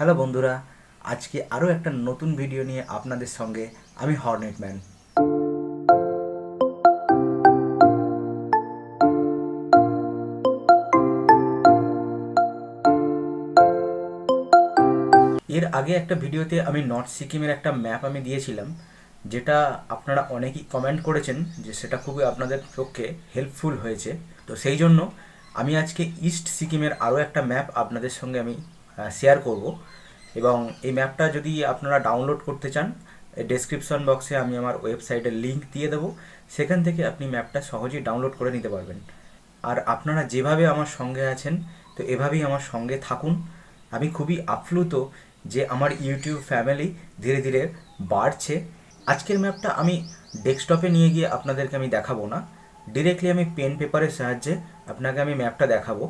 hello বন্ধুরা আজকে আরও একটা নতুন ভিডিও নিয়ে আপনাদের সঙ্গে আমি হর্নেট ম্যান এর আগে একটা ভিডিওতে আমি নর্থ সিকিমের একটা ম্যাপ আমি দিয়েছিলাম যেটা আপনারা অনেকেই কমেন্ট করেছেন যে সেটা খুবই আপনাদের পক্ষে হেল্পফুল হয়েছে তো সেই জন্য আমি আজকে ইস্ট সিকিমের আরও একটা ম্যাপ আপনাদের সঙ্গে আমি শেয়ার করব এবং এই ম্যাপটা যদি আপনারা ডাউনলোড করতে চান ডেসক্রিপশন বক্সে আমি আমার ওয়েবসাইটের লিঙ্ক দিয়ে দেবো সেখান থেকে আপনি ম্যাপটা সহজেই ডাউনলোড করে নিতে পারবেন আর আপনারা যেভাবে আমার সঙ্গে আছেন তো এভাবেই আমার সঙ্গে থাকুন আমি খুবই আপ্লুত যে আমার ইউটিউব ফ্যামিলি ধীরে ধীরে বাড়ছে আজকের ম্যাপটা আমি ডেস্কটপে নিয়ে গিয়ে আপনাদেরকে আমি দেখাবো না ডিরেক্টলি আমি পেন পেপারের সাহায্যে আপনাকে আমি ম্যাপটা দেখাবো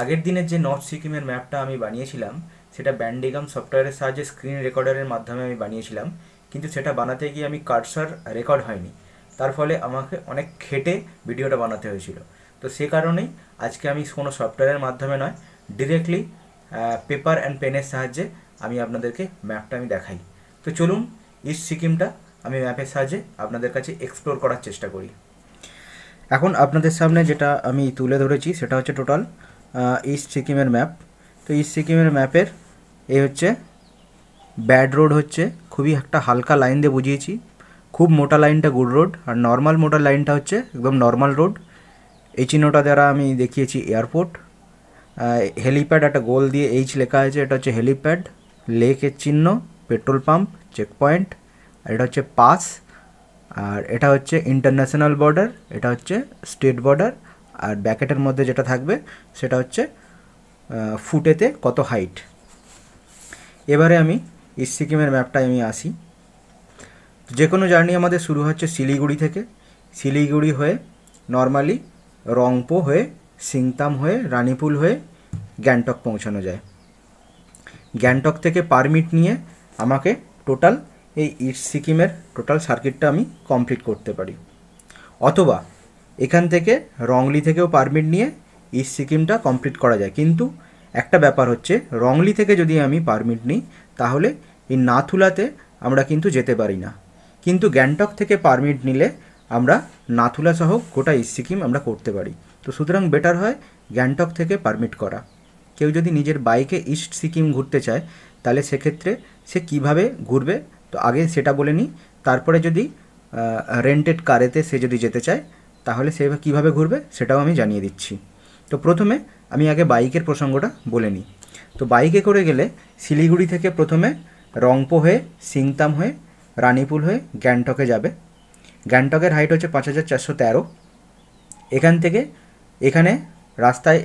আগের দিনের যে নর্থ সিকিমের ম্যাপটা আমি বানিয়েছিলাম সেটা ব্যান্ডিগাম সফটওয়্যারের সাহায্যে স্ক্রিন রেকর্ডারের মাধ্যমে আমি বানিয়েছিলাম কিন্তু সেটা বানাতে গিয়ে আমি কার্সার রেকর্ড হয়নি তার ফলে আমাকে অনেক খেটে ভিডিওটা বানাতে হয়েছিল তো সে কারণেই আজকে আমি কোনো সফটওয়্যারের মাধ্যমে নয় ডিরেক্টলি পেপার অ্যান্ড পেনের সাহায্যে আমি আপনাদেরকে ম্যাপটা আমি দেখাই তো চলুন ইস্ট সিকিমটা আমি ম্যাপের সাহায্যে আপনাদের কাছে এক্সপ্লোর করার চেষ্টা করি এখন আপনাদের সামনে যেটা আমি তুলে ধরেছি সেটা হচ্ছে টোটাল এই স্কীমের ম্যাপ তো এই স্কীমের ম্যাপের এই হচ্ছে ব্যাড রোড হচ্ছে খুবই একটা হালকা লাইন দিয়ে বুঝিয়েছি খুব মোটা লাইনটা গুড রোড আর নরমাল মোটা লাইনটা হচ্ছে একদম নরমাল রোড এই চিহ্নটা দ্বারা আমি দেখিয়েছি এয়ারপোর্ট হেলিকপ্টার একটা গোল দিয়ে এইচ লেখা আছে এটা হচ্ছে হেলিকপ্টপড লেকের চিহ্ন পেট্রোল পাম্প চেক পয়েন্ট আর এটা হচ্ছে পাস আর এটা হচ্ছে ইন্টারন্যাশনাল বর্ডার এটা হচ্ছে স্টেট বর্ডার আর ব্যাকেটের মধ্যে যেটা থাকবে সেটা হচ্ছে ফুটেতে কত হাইট এবারে আমি ইস্ট সিকিমের ম্যাপটায় আমি আসি যে কোনো জার্নি আমাদের শুরু হচ্ছে শিলিগুড়ি থেকে শিলিগুড়ি হয়ে নর্মালি রংপো হয়ে সিংতাম হয়ে রানীপুল হয়ে গ্যাংটক পৌঁছানো যায় গ্যাংটক থেকে পারমিট নিয়ে আমাকে টোটাল এই ইস্ট সিকিমের টোটাল সার্কিটটা আমি কমপ্লিট করতে পারি অথবা এখান থেকে রংলি থেকেও পারমিট নিয়ে ইস্ট সিকিমটা কমপ্লিট করা যায় কিন্তু একটা ব্যাপার হচ্ছে রংলি থেকে যদি আমি পারমিট নিই তাহলে এই নাথুলাতে আমরা কিন্তু যেতে পারি না কিন্তু গ্যাংটক থেকে পারমিট নিলে আমরা নাথুলা সহ গোটা ইস্ট সিকিম আমরা করতে পারি তো সুতরাং বেটার হয় গ্যাংটক থেকে পারমিট করা কেউ যদি নিজের বাইকে ইস্ট সিকিম ঘুরতে চায় তাহলে সেক্ষেত্রে সে কিভাবে ঘুরবে তো আগে সেটা বলে নিই তারপরে যদি রেন্টেড কারেতে সে যদি যেতে চায় তাহলে সে কীভাবে ঘুরবে সেটাও আমি জানিয়ে দিচ্ছি তো প্রথমে আমি আগে বাইকের প্রসঙ্গটা বলে নিই তো বাইকে করে গেলে শিলিগুড়ি থেকে প্রথমে রংপো হয়ে সিংতাম হয়ে রানীপুল হয়ে গ্যাংটকে যাবে গ্যাংটকের হাইট হচ্ছে পাঁচ হাজার চারশো তেরো এখান থেকে এখানে রাস্তায়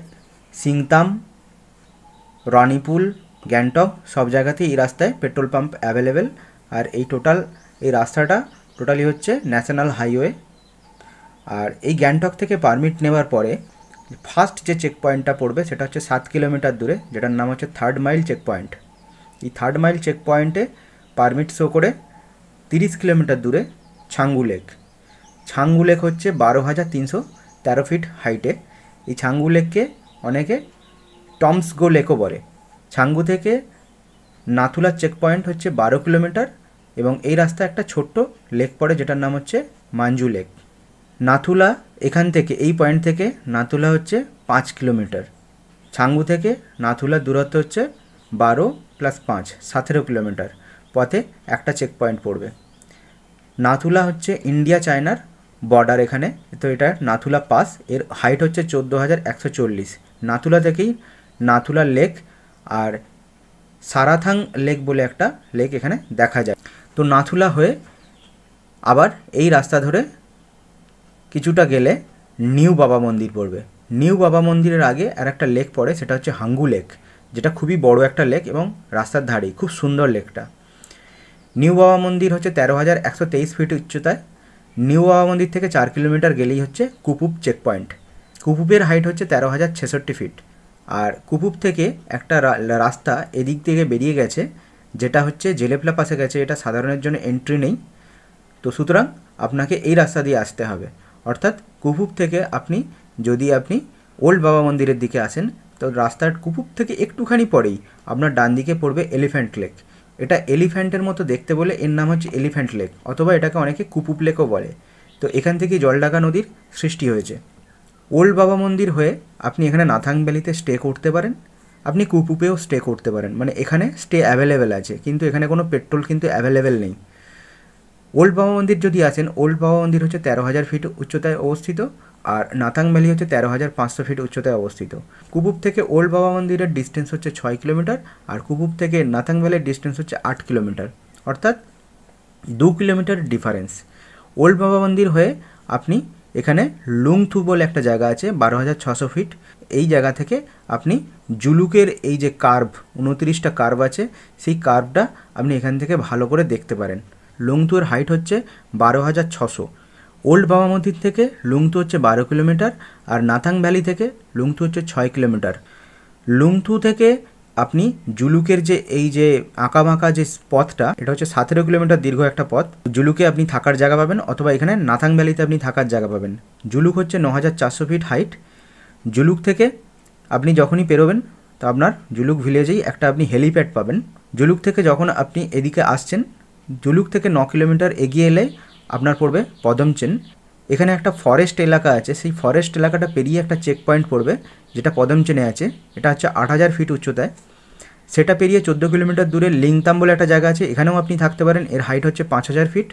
সিংতাম রানীপুল গ্যাংটক সব জায়গাতেই এই রাস্তায় পেট্রোল পাম্প অ্যাভেলেবেল আর এই টোটাল এই রাস্তাটা টোটালি হচ্ছে ন্যাশনাল হাইওয়ে আর এই গ্যাংটক থেকে পারমিট নেওয়ার পরে ফার্স্ট যে চেক পয়েন্টটা পড়বে সেটা হচ্ছে সাত কিলোমিটার দূরে যেটার নাম হচ্ছে থার্ড মাইল চেক পয়েন্ট এই থার্ড মাইল চেক পয়েন্টে পারমিট শো করে তিরিশ কিলোমিটার দূরে ছাঙ্গু লেক ছাঙ্গু লেক হচ্ছে বারো হাজার তিনশো তেরো ফিট হাইটে এই ছাঙ্গু লেককে অনেকে গো লেকও বলে ছাঙ্গু থেকে নাথুলার চেক পয়েন্ট হচ্ছে বারো কিলোমিটার এবং এই রাস্তায় একটা ছোট্ট লেক পড়ে যেটার নাম হচ্ছে মাঞ্জু লেক নাথুলা এখান থেকে এই পয়েন্ট থেকে নাথুলা হচ্ছে পাঁচ কিলোমিটার ছাঙ্গু থেকে নাথুলা দূরত্ব হচ্ছে বারো প্লাস পাঁচ সতেরো কিলোমিটার পথে একটা চেক পয়েন্ট পড়বে নাথুলা হচ্ছে ইন্ডিয়া চায়নার বর্ডার এখানে তো এটা নাথুলা পাস এর হাইট হচ্ছে চোদ্দো হাজার একশো চল্লিশ নাথুলা থেকেই নাথুলা লেক আর সারাথাং লেক বলে একটা লেক এখানে দেখা যায় তো নাথুলা হয়ে আবার এই রাস্তা ধরে কিছুটা গেলে নিউ বাবা মন্দির পড়বে নিউ বাবা মন্দিরের আগে আর একটা লেক পড়ে সেটা হচ্ছে হাঙ্গু লেক যেটা খুবই বড় একটা লেক এবং রাস্তার ধারেই খুব সুন্দর লেকটা নিউ বাবা মন্দির হচ্ছে তেরো হাজার একশো তেইশ ফিট উচ্চতায় নিউ বাবা মন্দির থেকে চার কিলোমিটার গেলেই হচ্ছে কুপুপ চেক পয়েন্ট কুপুপের হাইট হচ্ছে তেরো হাজার ছেষট্টি ফিট আর কুপুপ থেকে একটা রাস্তা এদিক থেকে বেরিয়ে গেছে যেটা হচ্ছে জেলেপলা পাশে গেছে এটা সাধারণের জন্য এন্ট্রি নেই তো সুতরাং আপনাকে এই রাস্তা দিয়ে আসতে হবে অর্থাৎ কুপুব থেকে আপনি যদি আপনি ওল্ড বাবা মন্দিরের দিকে আসেন তো রাস্তার কুপুপ থেকে একটুখানি পরেই আপনার ডান দিকে পড়বে এলিফ্যান্ট লেক এটা এলিফ্যান্টের মতো দেখতে বলে এর নাম হচ্ছে এলিফ্যান্ট লেক অথবা এটাকে অনেকে কুপুপ লেকও বলে তো এখান থেকে জলডাকা নদীর সৃষ্টি হয়েছে ওল্ড বাবা মন্দির হয়ে আপনি এখানে নাথাং ভ্যালিতে স্টে করতে পারেন আপনি কুপুপেও স্টে করতে পারেন মানে এখানে স্টে অ্যাভেলেবেল আছে কিন্তু এখানে কোনো পেট্রোল কিন্তু অ্যাভেলেবেল নেই ওল্ড বাবা মন্দির যদি আসেন ওল্ড বাবা মন্দির হচ্ছে তেরো হাজার ফিট উচ্চতায় অবস্থিত আর নাথাং ভ্যালি হচ্ছে তেরো হাজার পাঁচশো ফিট উচ্চতায় অবস্থিত কুবুব থেকে ওল্ড বাবা মন্দিরের ডিস্টেন্স হচ্ছে ছয় কিলোমিটার আর কুবুব থেকে নাথাং ভ্যালির ডিস্টেন্স হচ্ছে আট কিলোমিটার অর্থাৎ দু কিলোমিটার ডিফারেন্স ওল্ড বাবা মন্দির হয়ে আপনি এখানে লুংথু বলে একটা জায়গা আছে বারো হাজার ছশো ফিট এই জায়গা থেকে আপনি জুলুকের এই যে কার্ভ উনত্রিশটা কার্ভ আছে সেই কার্ভটা আপনি এখান থেকে ভালো করে দেখতে পারেন লংতুয়ের হাইট হচ্ছে বারো হাজার ছশো ওল্ড বাবা মন্দির থেকে লুংতু হচ্ছে বারো কিলোমিটার আর নাথাং ভ্যালি থেকে লুংতু হচ্ছে ছয় কিলোমিটার লুংথু থেকে আপনি জুলুকের যে এই যে আঁকা বাঁকা যে পথটা এটা হচ্ছে সতেরো কিলোমিটার দীর্ঘ একটা পথ জুলুকে আপনি থাকার জায়গা পাবেন অথবা এখানে নাথাং ভ্যালিতে আপনি থাকার জায়গা পাবেন জুলুক হচ্ছে ন হাজার চারশো ফিট হাইট জুলুক থেকে আপনি যখনই পেরোবেন তো আপনার জুলুক ভিলেজেই একটা আপনি হেলিপ্যাড পাবেন জুলুক থেকে যখন আপনি এদিকে আসছেন জুলুক থেকে ন কিলোমিটার এগিয়ে এলে আপনার পড়বে পদমচেন এখানে একটা ফরেস্ট এলাকা আছে সেই ফরেস্ট এলাকাটা পেরিয়ে একটা চেক পয়েন্ট পড়বে যেটা পদমচেনে আছে এটা হচ্ছে আট হাজার ফিট উচ্চতায় সেটা পেরিয়ে চোদ্দো কিলোমিটার দূরে লিংতাম বলে একটা জায়গা আছে এখানেও আপনি থাকতে পারেন এর হাইট হচ্ছে পাঁচ হাজার ফিট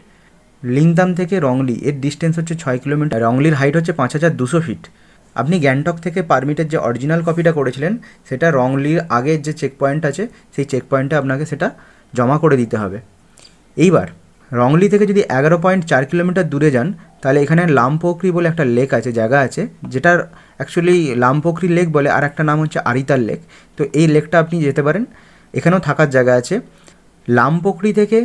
লিংতাম থেকে রংলি এর ডিস্টেন্স হচ্ছে ছয় কিলোমিটার রংলির হাইট হচ্ছে পাঁচ হাজার দুশো ফিট আপনি গ্যাংটক থেকে পারমিটের যে অরিজিনাল কপিটা করেছিলেন সেটা রংলির আগের যে চেক পয়েন্ট আছে সেই চেক পয়েন্টে আপনাকে সেটা জমা করে দিতে হবে এইবার রংলি থেকে যদি এগারো পয়েন্ট চার কিলোমিটার দূরে যান তাহলে এখানে লামপোখরি বলে একটা লেক আছে জায়গা আছে যেটার অ্যাকচুয়ালি লামপোখরি লেক বলে আর একটা নাম হচ্ছে আরিতার লেক তো এই লেকটা আপনি যেতে পারেন এখানেও থাকার জায়গা আছে লামপোখরি থেকে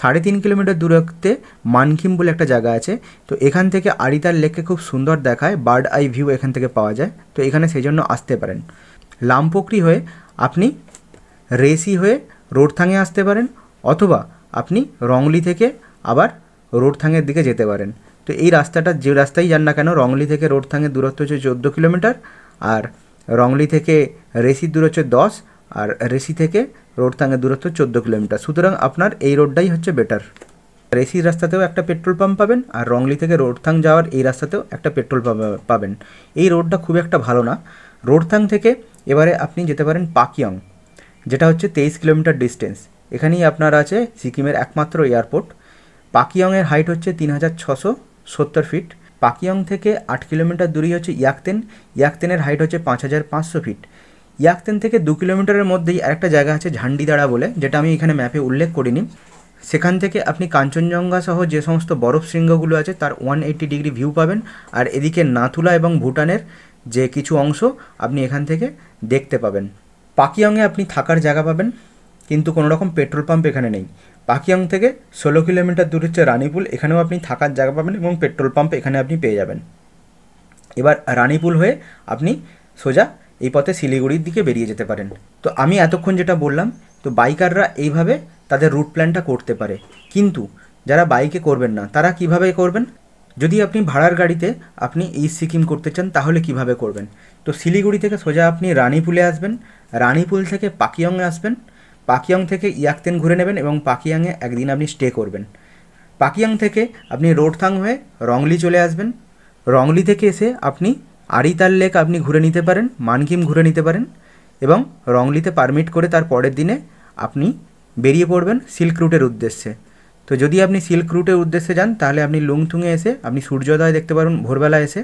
সাড়ে তিন কিলোমিটার দূরত্বে মানখিম বলে একটা জায়গা আছে তো এখান থেকে আরিতার লেককে খুব সুন্দর দেখায় বার্ড আই ভিউ এখান থেকে পাওয়া যায় তো এখানে সেই জন্য আসতে পারেন লামপোখরি হয়ে আপনি রেসি হয়ে রোডথাঙে আসতে পারেন অথবা আপনি রংলি থেকে আবার রোডথাঙের দিকে যেতে পারেন তো এই রাস্তাটা যে রাস্তাই যান না কেন রংলি থেকে রোডথাঙের দূরত্ব হচ্ছে চোদ্দো কিলোমিটার আর রংলি থেকে রেসির দূর হচ্ছে দশ আর রেসি থেকে রোডথাঙের দূরত্ব চোদ্দো কিলোমিটার সুতরাং আপনার এই রোডটাই হচ্ছে বেটার রেসির রাস্তাতেও একটা পেট্রোল পাম্প পাবেন আর রংলি থেকে রোডথাং যাওয়ার এই রাস্তাতেও একটা পেট্রোল পাম্প পাবেন এই রোডটা খুব একটা ভালো না রোডথাং থেকে এবারে আপনি যেতে পারেন পাকিয়ং যেটা হচ্ছে তেইশ কিলোমিটার ডিস্টেন্স এখানেই আপনার আছে সিকিমের একমাত্র এয়ারপোর্ট পাকিয়ংয়ের হাইট হচ্ছে তিন হাজার ছশো সত্তর ফিট পাকিয়ং থেকে আট কিলোমিটার দূরেই হচ্ছে ইয়াকতেন ইয়াকতেনের হাইট হচ্ছে পাঁচ হাজার পাঁচশো ফিট ইয়াকতেন থেকে দু কিলোমিটারের মধ্যেই আরেকটা জায়গা আছে ঝান্ডিদাড়া বলে যেটা আমি এখানে ম্যাপে উল্লেখ করিনি সেখান থেকে আপনি কাঞ্চনজঙ্ঘা সহ যে সমস্ত বরফ শৃঙ্গগুলো আছে তার ওয়ান এইটি ডিগ্রি ভিউ পাবেন আর এদিকে নাথুলা এবং ভুটানের যে কিছু অংশ আপনি এখান থেকে দেখতে পাবেন পাকিয়ংয়ে আপনি থাকার জায়গা পাবেন কিন্তু কোনো রকম পেট্রোল পাম্প এখানে নেই পাকিয়াং থেকে ষোলো কিলোমিটার দূর হচ্ছে রানীপুল এখানেও আপনি থাকার জায়গা পাবেন এবং পেট্রোল পাম্প এখানে আপনি পেয়ে যাবেন এবার রানীপুল হয়ে আপনি সোজা এই পথে শিলিগুড়ির দিকে বেরিয়ে যেতে পারেন তো আমি এতক্ষণ যেটা বললাম তো বাইকাররা এইভাবে তাদের রুট প্ল্যানটা করতে পারে কিন্তু যারা বাইকে করবেন না তারা কিভাবে করবেন যদি আপনি ভাড়ার গাড়িতে আপনি এই সিকিম করতে চান তাহলে কিভাবে করবেন তো শিলিগুড়ি থেকে সোজা আপনি রানীপুলে আসবেন রানীপুল থেকে পাকিয়ংয়ে আসবেন পাকিয়ং থেকে ইয়াকতেন ঘুরে নেবেন এবং পাকিয়াংয়ে একদিন আপনি স্টে করবেন পাকিয়াং থেকে আপনি রোডথাং হয়ে রংলি চলে আসবেন রংলি থেকে এসে আপনি আরিতাল লেক আপনি ঘুরে নিতে পারেন মানকিম ঘুরে নিতে পারেন এবং রংলিতে পারমিট করে তার পরের দিনে আপনি বেরিয়ে পড়বেন সিল্ক রুটের উদ্দেশ্যে তো যদি আপনি সিল্ক রুটের উদ্দেশ্যে যান তাহলে আপনি লুংথুংয়ে এসে আপনি সূর্যোদয় দেখতে পারেন ভোরবেলা এসে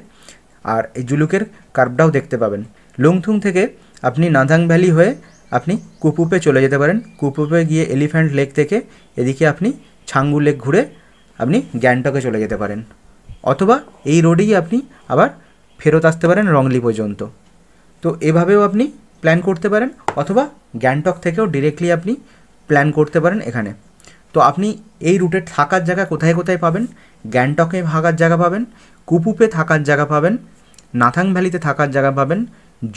আর এই জুলুকের কার্ভটাও দেখতে পাবেন লুংথুং থেকে আপনি নাথাং ভ্যালি হয়ে আপনি কুপুপে চলে যেতে পারেন কুপুপে গিয়ে এলিফ্যান্ট লেক থেকে এদিকে আপনি ছাঙ্গু লেক ঘুরে আপনি গ্যাংটকে চলে যেতে পারেন অথবা এই রোডেই আপনি আবার ফেরত আসতে পারেন রংলি পর্যন্ত তো এভাবেও আপনি প্ল্যান করতে পারেন অথবা গ্যাংটক থেকেও ডিরেক্টলি আপনি প্ল্যান করতে পারেন এখানে তো আপনি এই রুটে থাকার জায়গা কোথায় কোথায় পাবেন গ্যাংটকে থাকার জায়গা পাবেন কুপুপে থাকার জায়গা পাবেন নাথাং ভ্যালিতে থাকার জায়গা পাবেন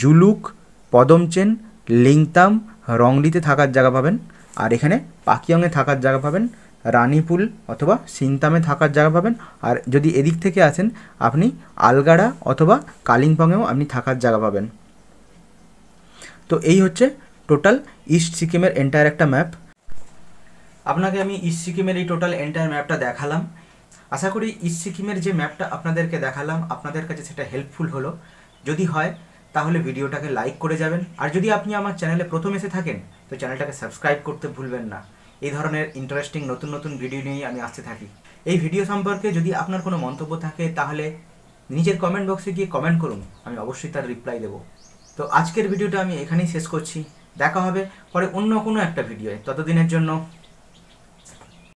জুলুক পদমচেন লিংতাম রংলিতে থাকার জায়গা পাবেন আর এখানে পাকিয়ংয়ে থাকার জায়গা পাবেন রানীপুল অথবা সিনতামে থাকার জায়গা পাবেন আর যদি এদিক থেকে আসেন আপনি আলগাড়া অথবা কালিম্পংয়েও আপনি থাকার জায়গা পাবেন তো এই হচ্ছে টোটাল ইস্ট সিকিমের এন্টায়ার একটা ম্যাপ আপনাকে আমি ইস্ট সিকিমের এই টোটাল এন্টায়ার ম্যাপটা দেখালাম আশা করি ইস্ট সিকিমের যে ম্যাপটা আপনাদেরকে দেখালাম আপনাদের কাছে সেটা হেল্পফুল হলো যদি হয় তাহলে ভিডিওটাকে লাইক করে যাবেন আর যদি আপনি আমার চ্যানেলে প্রথম এসে থাকেন তো চ্যানেলটাকে সাবস্ক্রাইব করতে ভুলবেন না এই ধরনের ইন্টারেস্টিং নতুন নতুন ভিডিও নিয়েই আমি আসতে থাকি এই ভিডিও সম্পর্কে যদি আপনার কোনো মন্তব্য থাকে তাহলে নিজের কমেন্ট বক্সে গিয়ে কমেন্ট করুন আমি অবশ্যই তার রিপ্লাই দেবো তো আজকের ভিডিওটা আমি এখানেই শেষ করছি দেখা হবে পরে অন্য কোনো একটা ভিডিওয়ে ততদিনের জন্য